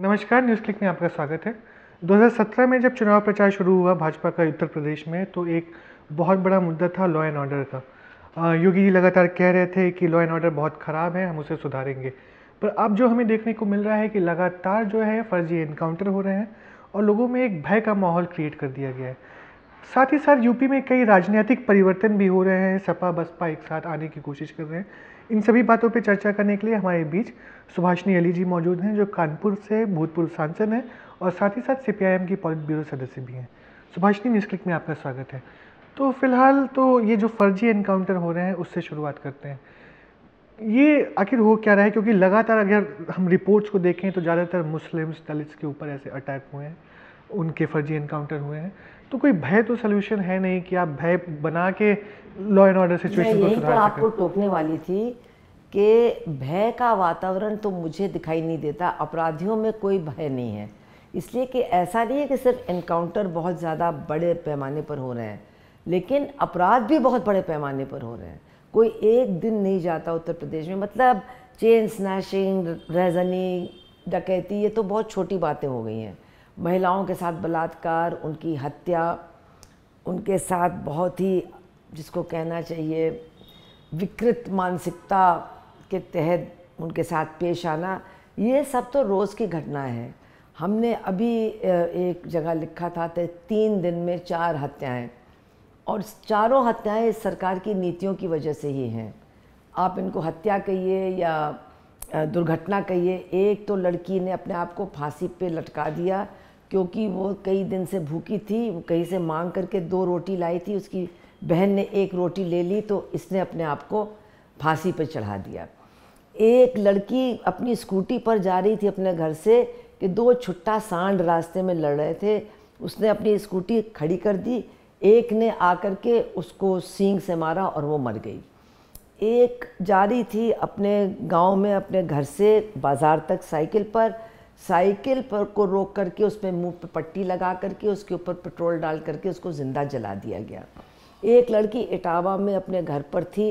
नमस्कार news click में आपका स्वागत है 2017 में जब चुनाव प्रचार शुरू हुआ भाजपा का उत्तर प्रदेश में तो एक बहुत बड़ा मुद्दा था लॉ एंड ऑर्डर का योगी जी लगातार कह रहे थे कि लॉ एंड ऑर्डर बहुत ख़राब है हम उसे सुधारेंगे पर अब जो हमें देखने को मिल रहा है कि लगातार जो है फर्जी इनकाउंटर हो रहे हैं और लोगों में एक भय का माहौल क्रिएट कर दिया गया है साथ ही साथ यूपी में कई राजनीतिक परिवर्तन भी हो रहे हैं सपा बसपा एक साथ आने की कोशिश कर रहे हैं इन सभी बातों पर चर्चा करने के लिए हमारे बीच सुभाषनी अली जी मौजूद हैं जो कानपुर से भूतपूर्व सांसद हैं और साथ ही साथ सी की पॉलिट ब्यूरो सदस्य भी हैं सुभाषनी न्यूज़ क्लिक में आपका स्वागत है तो फिलहाल तो ये जो फर्जी एनकाउंटर हो रहे हैं उससे शुरुआत करते हैं ये आखिर हो क्या रहा है क्योंकि लगातार अगर हम रिपोर्ट्स को देखें तो ज़्यादातर मुस्लिम्स दलित्स के ऊपर ऐसे अटैक हुए हैं उनके फर्जी इनकाउंटर हुए हैं तो कोई भय तो सोल्यूशन है नहीं कि आप भय बना के लॉ एंड ऑर्डर सिचुएशन को सुधार तो आपको टोकने वाली थी कि भय का वातावरण तो मुझे दिखाई नहीं देता अपराधियों में कोई भय नहीं है इसलिए कि ऐसा नहीं है कि सिर्फ इनकाउंटर बहुत ज़्यादा बड़े पैमाने पर हो रहे हैं लेकिन अपराध भी बहुत बड़े पैमाने पर हो रहे हैं कोई एक दिन नहीं जाता उत्तर प्रदेश में मतलब चेन स्नैशिंग रेजनिंग डकैती ये तो बहुत छोटी बातें हो गई हैं महिलाओं के साथ बलात्कार उनकी हत्या उनके साथ बहुत ही जिसको कहना चाहिए विकृत मानसिकता के तहत उनके साथ पेश आना ये सब तो रोज़ की घटना है हमने अभी एक जगह लिखा था तो तीन दिन में चार हत्याएं और चारों हत्याएं इस सरकार की नीतियों की वजह से ही हैं आप इनको हत्या कहिए या दुर्घटना कहिए एक तो लड़की ने अपने आप को फांसी पे लटका दिया क्योंकि वो कई दिन से भूखी थी वो कहीं से मांग करके दो रोटी लाई थी उसकी बहन ने एक रोटी ले ली तो इसने अपने आप को फांसी पर चढ़ा दिया एक लड़की अपनी स्कूटी पर जा रही थी अपने घर से कि दो छुट्टा सांड रास्ते में लड़ रहे थे उसने अपनी स्कूटी खड़ी कर दी एक ने आकर के उसको सींग से मारा और वो मर गई एक जा रही थी अपने गांव में अपने घर से बाज़ार तक साइकिल पर साइकिल पर को रोक करके उसमें मुंह पर पट्टी लगा करके उसके ऊपर पेट्रोल डाल करके उसको ज़िंदा जला दिया गया एक लड़की इटावा में अपने घर पर थी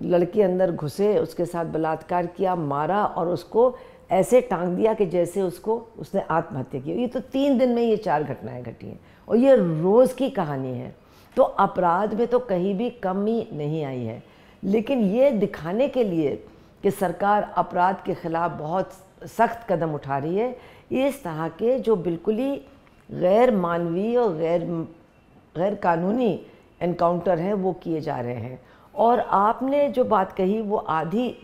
लड़के अंदर घुसे उसके साथ बलात्कार किया मारा और उसको ऐसे टांग दिया कि जैसे उसको उसने आत्महत्या की ये तो तीन दिन में ये चार घटनाएं घटी हैं और ये रोज़ की कहानी है तो अपराध में तो कहीं भी कमी नहीं आई है लेकिन ये दिखाने के लिए कि सरकार अपराध के ख़िलाफ़ बहुत सख्त कदम उठा रही है इस तरह के जो बिल्कुल ही गैर मानवीय और गैर गैर कानूनी इनकाउंटर हैं वो किए जा रहे हैं और आपने जो बात कही वो आधी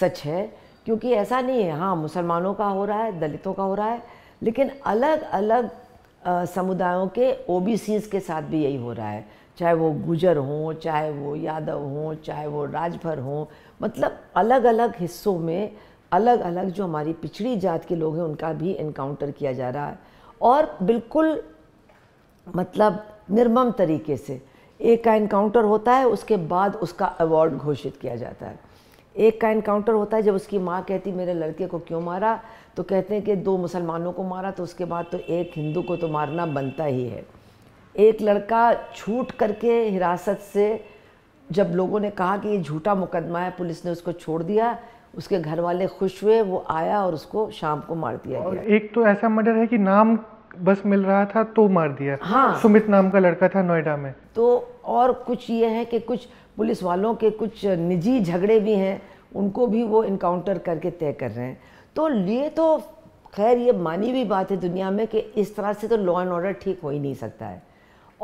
सच है क्योंकि ऐसा नहीं है हाँ मुसलमानों का हो रहा है दलितों का हो रहा है लेकिन अलग अलग समुदायों के ओ के साथ भी यही हो रहा है चाहे वो गुजर हों चाहे वो यादव हों चाहे वो राजभर हों मतलब अलग अलग हिस्सों में अलग अलग जो हमारी पिछड़ी जात के लोग हैं उनका भी इनकाउंटर किया जा रहा है और बिल्कुल मतलब निर्मम तरीके से एक का इनकाउंटर होता है उसके बाद उसका अवार्ड घोषित किया जाता है एक का इनकाउंटर होता है जब उसकी माँ कहती मेरे लड़के को क्यों मारा तो कहते हैं कि दो मुसलमानों को मारा तो उसके बाद तो एक हिंदू को तो मारना बनता ही है एक लड़का छूट करके हिरासत से जब लोगों ने कहा कि ये झूठा मुकदमा है पुलिस ने उसको छोड़ दिया उसके घर वाले खुश हुए वो आया और उसको शाम को मार दिया गया एक तो ऐसा मर्डर है कि नाम बस मिल रहा था तो मार दिया हाँ सुमित नाम का लड़का था नोएडा में तो और कुछ ये है कि कुछ पुलिस वालों के कुछ निजी झगड़े भी हैं उनको भी वो इनकाउंटर करके तय कर रहे हैं तो ये तो खैर ये मानी हुई बात है दुनिया में कि इस तरह से तो लॉ एंड ऑर्डर ठीक हो ही नहीं सकता है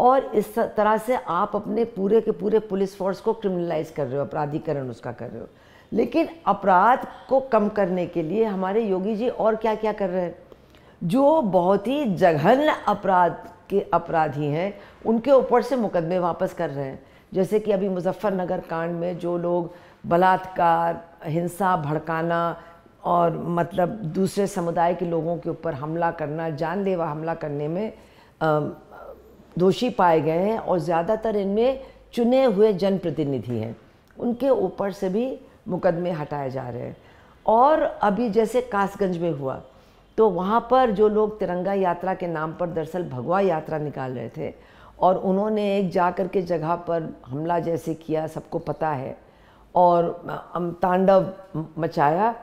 और इस तरह से आप अपने पूरे के पूरे पुलिस फोर्स को क्रिमिनलाइज कर रहे हो अपराधीकरण उसका कर रहे हो लेकिन अपराध को कम करने के लिए हमारे योगी जी और क्या क्या कर रहे हैं जो बहुत ही जघन्य अपराध के अपराधी हैं उनके ऊपर से मुकदमे वापस कर रहे हैं जैसे कि अभी मुजफ्फरनगर कांड में जो लोग बलात्कार हिंसा भड़काना और मतलब दूसरे समुदाय के लोगों के ऊपर हमला करना जानलेवा हमला करने में दोषी पाए गए हैं और ज़्यादातर इनमें चुने हुए जनप्रतिनिधि हैं उनके ऊपर से भी मुकदमे हटाए जा रहे हैं और अभी जैसे कासगंज में हुआ तो वहाँ पर जो लोग तिरंगा यात्रा के नाम पर दरअसल भगवा यात्रा निकाल रहे थे और उन्होंने एक जा कर के जगह पर हमला जैसे किया सबको पता है और तांडव मचाया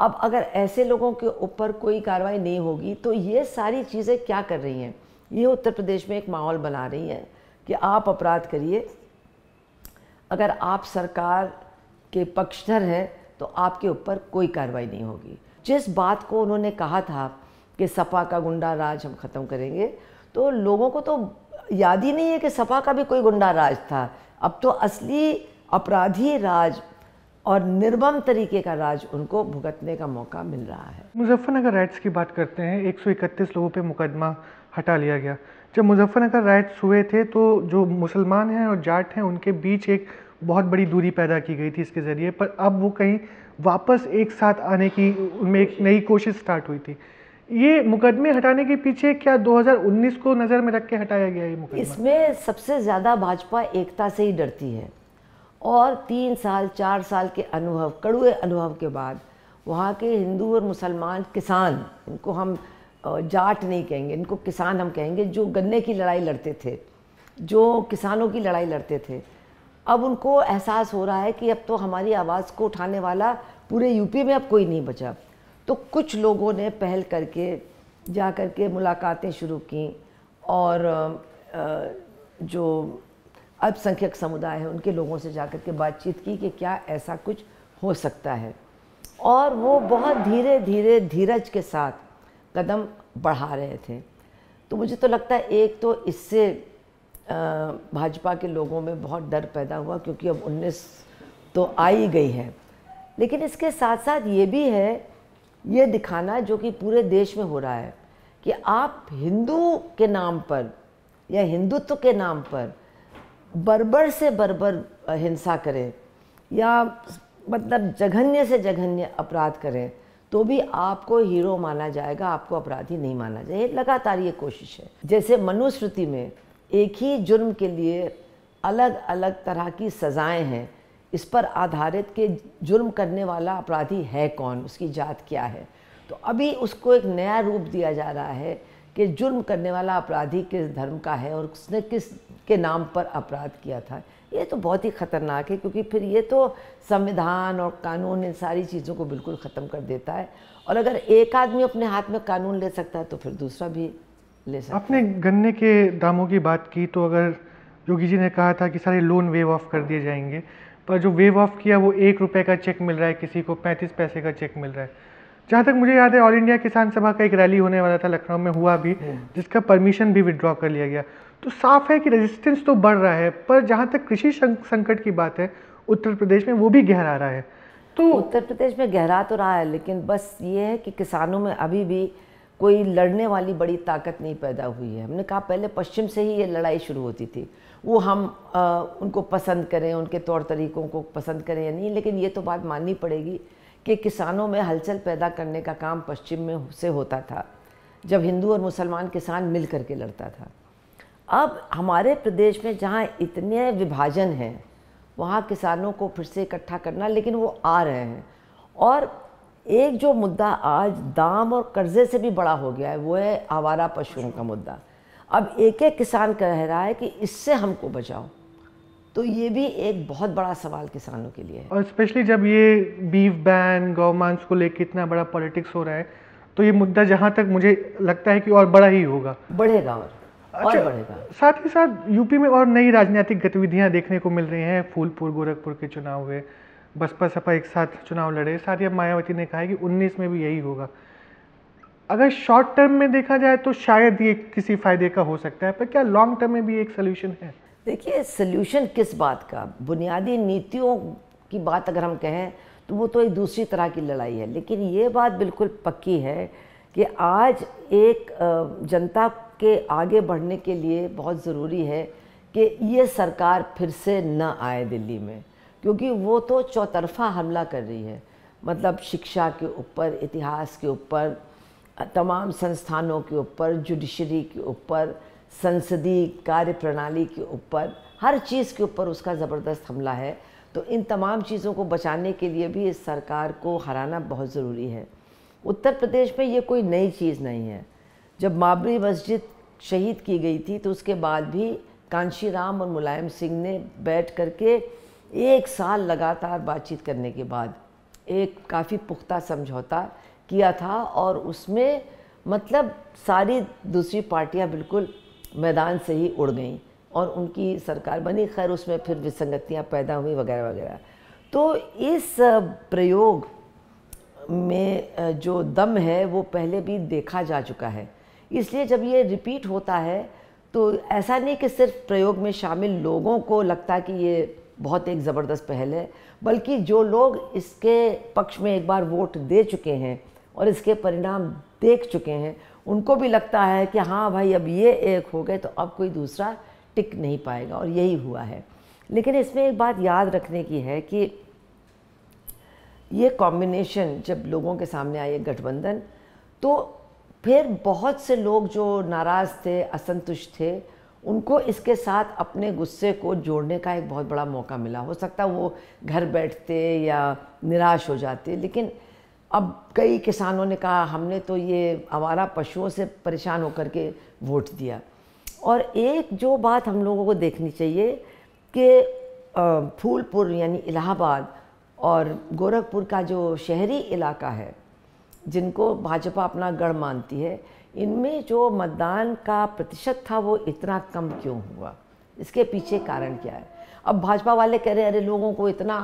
अब अगर ऐसे लोगों के ऊपर कोई कार्रवाई नहीं होगी तो ये सारी चीज़ें क्या कर रही हैं ये उत्तर प्रदेश में एक माहौल बना रही हैं कि आप अपराध करिए अगर आप सरकार के पक्षधर हैं तो आपके ऊपर कोई कार्रवाई नहीं होगी जिस बात को उन्होंने कहा था कि सपा का गुंडा राज हम ख़त्म करेंगे तो लोगों को तो याद ही नहीं है कि सपा का भी कोई गुंडा राज था अब तो असली अपराधी राज और निर्मम तरीके का राज उनको भुगतने का मौका मिल रहा है मुजफ्फरनगर राइट्स की बात करते हैं 131 लोगों पे मुकदमा हटा लिया गया जब मुजफ्फरनगर राइट्स हुए थे तो जो मुसलमान हैं और जाट हैं उनके बीच एक बहुत बड़ी दूरी पैदा की गई थी इसके ज़रिए पर अब वो कहीं वापस एक साथ आने की उनमें एक नई कोशिश स्टार्ट हुई थी ये मुकदमे हटाने के पीछे क्या 2019 को नज़र में रख के हटाया गया ये मुकदमा इसमें सबसे ज़्यादा भाजपा एकता से ही डरती है और तीन साल चार साल के अनुभव कड़ुए अनुभव के बाद वहाँ के हिंदू और मुसलमान किसान इनको हम जाट नहीं कहेंगे इनको किसान हम कहेंगे जो गन्ने की लड़ाई लड़ते थे जो किसानों की लड़ाई लड़ते थे अब उनको एहसास हो रहा है कि अब तो हमारी आवाज़ को उठाने वाला पूरे यूपी में अब कोई नहीं बचा तो कुछ लोगों ने पहल करके जा कर के मुलाकातें शुरू की और जो अल्पसंख्यक समुदाय है उनके लोगों से जा कर के बातचीत की कि क्या ऐसा कुछ हो सकता है और वो बहुत धीरे धीरे धीरज के साथ कदम बढ़ा रहे थे तो मुझे तो लगता है एक तो इससे भाजपा के लोगों में बहुत डर पैदा हुआ क्योंकि अब 19 तो आ ही गई है लेकिन इसके साथ साथ ये भी है ये दिखाना जो कि पूरे देश में हो रहा है कि आप हिंदू के नाम पर या हिंदुत्व के नाम पर बर्बर से बर्बर हिंसा करें या मतलब जघन्य से जघन्य अपराध करें तो भी आपको हीरो माना जाएगा आपको अपराधी नहीं माना जाएगा लगातार ये कोशिश है जैसे मनुस्मृति में एक ही जुर्म के लिए अलग अलग तरह की सज़ाएं हैं इस पर आधारित कि जुर्म करने वाला अपराधी है कौन उसकी जात क्या है तो अभी उसको एक नया रूप दिया जा रहा है कि जुर्म करने वाला अपराधी किस धर्म का है और उसने किस के नाम पर अपराध किया था ये तो बहुत ही ख़तरनाक है क्योंकि फिर ये तो संविधान और कानून इन सारी चीज़ों को बिल्कुल ख़त्म कर देता है और अगर एक आदमी अपने हाथ में कानून ले सकता है तो फिर दूसरा भी ले सकते आपने गन्ने के दामों की बात की तो अगर योगी जी ने कहा था कि सारे लोन वेव ऑफ कर दिए जाएंगे पर जो वेव ऑफ किया वो एक रुपये का चेक मिल रहा है किसी को पैंतीस पैसे का चेक मिल रहा है जहाँ तक मुझे याद है ऑल इंडिया किसान सभा का एक रैली होने वाला था लखनऊ में हुआ भी हम्म। जिसका परमिशन भी विदड्रॉ कर लिया गया तो साफ है कि रेजिस्टेंस तो बढ़ रहा है पर जहाँ तक कृषि संकट की बात है उत्तर प्रदेश में वो भी गहरा रहा है तो उत्तर प्रदेश में गहरा तो रहा है लेकिन बस ये है कि किसानों में अभी भी कोई लड़ने वाली बड़ी ताकत नहीं पैदा हुई है हमने कहा पहले पश्चिम से ही ये लड़ाई शुरू होती थी वो हम आ, उनको पसंद करें उनके तौर तरीक़ों को पसंद करें या नहीं लेकिन ये तो बात माननी पड़ेगी कि किसानों में हलचल पैदा करने का काम पश्चिम में से होता था जब हिंदू और मुसलमान किसान मिल कर के लड़ता था अब हमारे प्रदेश में जहाँ इतने विभाजन हैं वहाँ किसानों को फिर से इकट्ठा करना लेकिन वो आ रहे हैं और एक जो मुद्दा आज दाम और कर्जे से भी बड़ा हो गया है वो है आवारा पशुओं का मुद्दा अब एक एक किसान कह रहा है कि इससे हमको बचाओ तो ये भी एक बहुत बड़ा सवाल किसानों के लिए है और स्पेशली जब ये बीफ बैन गौमांस को लेकर इतना बड़ा पॉलिटिक्स हो रहा है तो ये मुद्दा जहाँ तक मुझे लगता है कि और बड़ा ही होगा बढ़ेगा और अच्छा, बढ़ेगा साथ ही साथ यूपी में और नई राजनीतिक गतिविधियां देखने को मिल रही हैं फूलपुर गोरखपुर के चुनाव हुए बसपा सपा एक साथ चुनाव लड़े साथ ही अब मायावती ने कहा है कि उन्नीस में भी यही होगा अगर शॉर्ट टर्म में देखा जाए तो शायद ये किसी फायदे का हो सकता है पर क्या लॉन्ग टर्म में भी एक सोल्यूशन है देखिए सोल्यूशन किस बात का बुनियादी नीतियों की बात अगर हम कहें तो वो तो एक दूसरी तरह की लड़ाई है लेकिन ये बात बिल्कुल पक्की है कि आज एक जनता के आगे बढ़ने के लिए बहुत ज़रूरी है कि ये सरकार फिर से न आए दिल्ली में क्योंकि वो तो चौतरफा हमला कर रही है मतलब शिक्षा के ऊपर इतिहास के ऊपर तमाम संस्थानों के ऊपर जुडिशरी के ऊपर संसदीय कार्य प्रणाली के ऊपर हर चीज़ के ऊपर उसका ज़बरदस्त हमला है तो इन तमाम चीज़ों को बचाने के लिए भी इस सरकार को हराना बहुत ज़रूरी है उत्तर प्रदेश में ये कोई नई चीज़ नहीं है जब बाबरी मस्जिद शहीद की गई थी तो उसके बाद भी कांशीराम और मुलायम सिंह ने बैठ करके एक साल लगातार बातचीत करने के बाद एक काफ़ी पुख्ता समझौता किया था और उसमें मतलब सारी दूसरी पार्टियां बिल्कुल मैदान से ही उड़ गईं और उनकी सरकार बनी खैर उसमें फिर विसंगतियां पैदा हुई वगैरह वगैरह तो इस प्रयोग में जो दम है वो पहले भी देखा जा चुका है इसलिए जब ये रिपीट होता है तो ऐसा नहीं कि सिर्फ प्रयोग में शामिल लोगों को लगता कि ये बहुत एक ज़बरदस्त पहल है बल्कि जो लोग इसके पक्ष में एक बार वोट दे चुके हैं और इसके परिणाम देख चुके हैं उनको भी लगता है कि हाँ भाई अब ये एक हो गए तो अब कोई दूसरा टिक नहीं पाएगा और यही हुआ है लेकिन इसमें एक बात याद रखने की है कि ये कॉम्बिनेशन जब लोगों के सामने आए गठबंधन तो फिर बहुत से लोग जो नाराज़ थे असंतुष्ट थे उनको इसके साथ अपने गुस्से को जोड़ने का एक बहुत बड़ा मौका मिला हो सकता वो घर बैठते या निराश हो जाते लेकिन अब कई किसानों ने कहा हमने तो ये आवारा पशुओं से परेशान होकर के वोट दिया और एक जो बात हम लोगों को देखनी चाहिए कि फूलपुर यानी इलाहाबाद और गोरखपुर का जो शहरी इलाका है जिनको भाजपा अपना गढ़ मानती है इनमें जो मतदान का प्रतिशत था वो इतना कम क्यों हुआ इसके पीछे कारण क्या है अब भाजपा वाले कह रहे अरे लोगों को इतना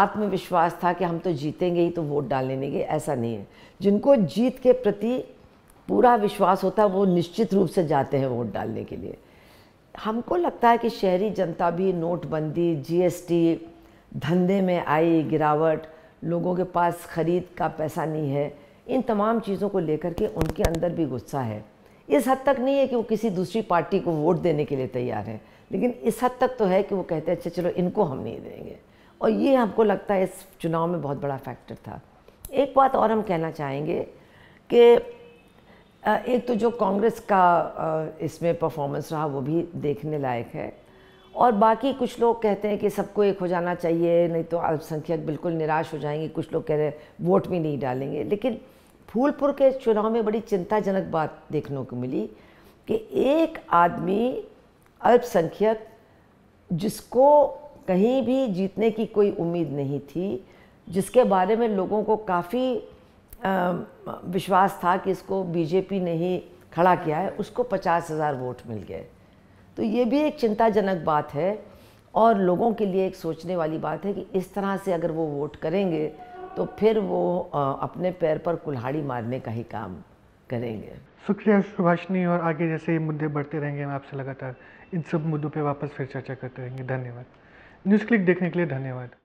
आत्मविश्वास था कि हम तो जीतेंगे ही तो वोट डालने लेंगे गए ऐसा नहीं है जिनको जीत के प्रति पूरा विश्वास होता है वो निश्चित रूप से जाते हैं वोट डालने के लिए हमको लगता है कि शहरी जनता भी नोटबंदी जीएसटी धंधे में आई गिरावट लोगों के पास ख़रीद का पैसा नहीं है इन तमाम चीज़ों को लेकर के उनके अंदर भी गुस्सा है इस हद तक नहीं है कि वो किसी दूसरी पार्टी को वोट देने के लिए तैयार है लेकिन इस हद तक तो है कि वो कहते हैं अच्छा चलो इनको हम नहीं देंगे और ये हमको लगता है इस चुनाव में बहुत बड़ा फैक्टर था एक बात और हम कहना चाहेंगे कि एक तो जो कांग्रेस का इसमें परफॉर्मेंस रहा वो भी देखने लायक है और बाकी कुछ लोग कहते हैं कि सबको एक हो जाना चाहिए नहीं तो अल्पसंख्यक बिल्कुल निराश हो जाएंगे कुछ लोग कह रहे हैं वोट भी नहीं डालेंगे लेकिन फूलपुर के चुनाव में बड़ी चिंताजनक बात देखने को मिली कि एक आदमी अल्पसंख्यक जिसको कहीं भी जीतने की कोई उम्मीद नहीं थी जिसके बारे में लोगों को काफ़ी विश्वास था कि इसको बीजेपी ने ही खड़ा किया है उसको पचास हज़ार वोट मिल गए तो ये भी एक चिंताजनक बात है और लोगों के लिए एक सोचने वाली बात है कि इस तरह से अगर वो वोट करेंगे तो फिर वो अपने पैर पर कुल्हाड़ी मारने का ही काम करेंगे शुक्रिया सुभाषनी और आगे जैसे ये मुद्दे बढ़ते रहेंगे हम आपसे लगातार इन सब मुद्दों पे वापस फिर चर्चा करते रहेंगे धन्यवाद न्यूज़ क्लिक देखने के लिए धन्यवाद